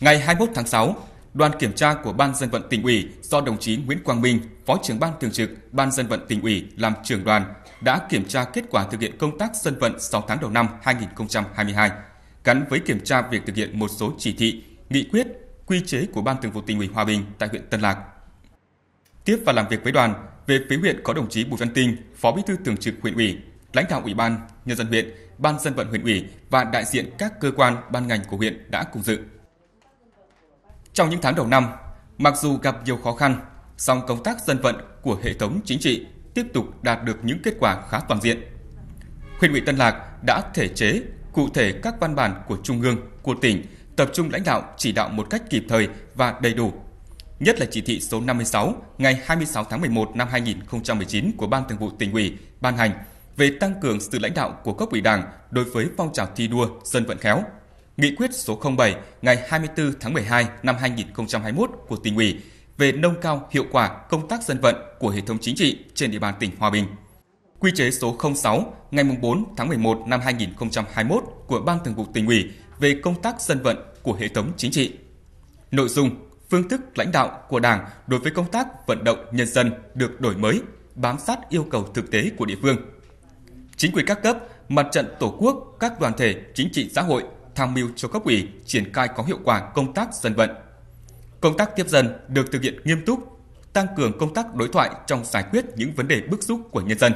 Ngày 21 tháng 6, đoàn kiểm tra của Ban dân vận tỉnh ủy do đồng chí Nguyễn Quang Minh, Phó trưởng Ban thường trực Ban dân vận tỉnh ủy làm trưởng đoàn đã kiểm tra kết quả thực hiện công tác dân vận 6 tháng đầu năm 2022, gắn với kiểm tra việc thực hiện một số chỉ thị, nghị quyết, quy chế của Ban thường vụ tỉnh ủy Hòa Bình tại huyện Tân Lạc. Tiếp và làm việc với đoàn, về phía huyện có đồng chí Bùi Văn Tinh, Phó Bí thư Thường trực huyện ủy, lãnh đạo Ủy ban nhân dân huyện, Ban dân vận huyện ủy và đại diện các cơ quan ban ngành của huyện đã cùng dự. Trong những tháng đầu năm, mặc dù gặp nhiều khó khăn, song công tác dân vận của hệ thống chính trị tiếp tục đạt được những kết quả khá toàn diện. Huyện ủy Tân Lạc đã thể chế, cụ thể các văn bản của Trung ương, của tỉnh, tập trung lãnh đạo chỉ đạo một cách kịp thời và đầy đủ. Nhất là chỉ thị số 56 ngày 26 tháng 11 năm 2019 của Ban Thường vụ tỉnh ủy ban hành về tăng cường sự lãnh đạo của cấp ủy Đảng đối với phong trào thi đua dân vận khéo, Nghị quyết số 07 ngày 24 tháng 12 năm 2021 của tỉnh ủy về nâng cao hiệu quả công tác dân vận của hệ thống chính trị trên địa bàn tỉnh Hòa Bình. Quy chế số 06 ngày 4 tháng 11 năm 2021 của Ban Thường vụ tỉnh ủy về công tác dân vận của hệ thống chính trị. Nội dung, phương thức lãnh đạo của Đảng đối với công tác vận động nhân dân được đổi mới, bám sát yêu cầu thực tế của địa phương. Chính quyền các cấp, mặt trận tổ quốc, các đoàn thể chính trị xã hội tham mưu cho cấp ủy triển khai có hiệu quả công tác dân vận. Công tác tiếp dân được thực hiện nghiêm túc, tăng cường công tác đối thoại trong giải quyết những vấn đề bức xúc của nhân dân.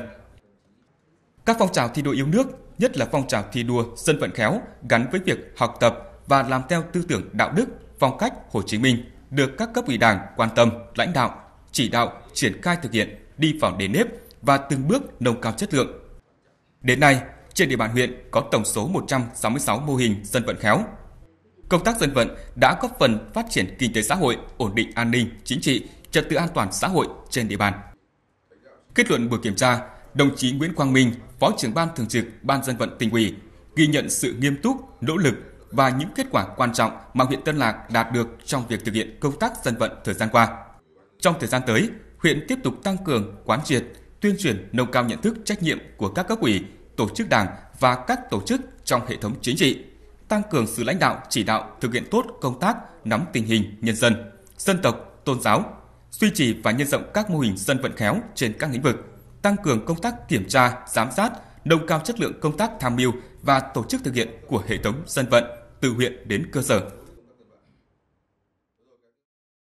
Các phong trào thi đua yêu nước, nhất là phong trào thi đua dân vận khéo gắn với việc học tập và làm theo tư tưởng đạo đức, phong cách Hồ Chí Minh được các cấp ủy Đảng quan tâm, lãnh đạo, chỉ đạo, triển khai thực hiện, đi vào nề nếp và từng bước nâng cao chất lượng. Đến nay, trên địa bàn huyện có tổng số 166 mô hình dân vận khéo. Công tác dân vận đã góp phần phát triển kinh tế xã hội, ổn định an ninh, chính trị, trật tự an toàn xã hội trên địa bàn. Kết luận buổi kiểm tra, đồng chí Nguyễn Quang Minh, Phó trưởng ban thường trực Ban dân vận tỉnh ủy, ghi nhận sự nghiêm túc, nỗ lực và những kết quả quan trọng mà huyện Tân Lạc đạt được trong việc thực hiện công tác dân vận thời gian qua. Trong thời gian tới, huyện tiếp tục tăng cường quán triệt, tuyên truyền nâng cao nhận thức trách nhiệm của các cấp ủy, tổ chức đảng và các tổ chức trong hệ thống chính trị, tăng cường sự lãnh đạo chỉ đạo thực hiện tốt công tác nắm tình hình nhân dân, dân tộc, tôn giáo, duy trì và nhân rộng các mô hình dân vận khéo trên các lĩnh vực, tăng cường công tác kiểm tra, giám sát, nâng cao chất lượng công tác tham mưu và tổ chức thực hiện của hệ thống dân vận từ huyện đến cơ sở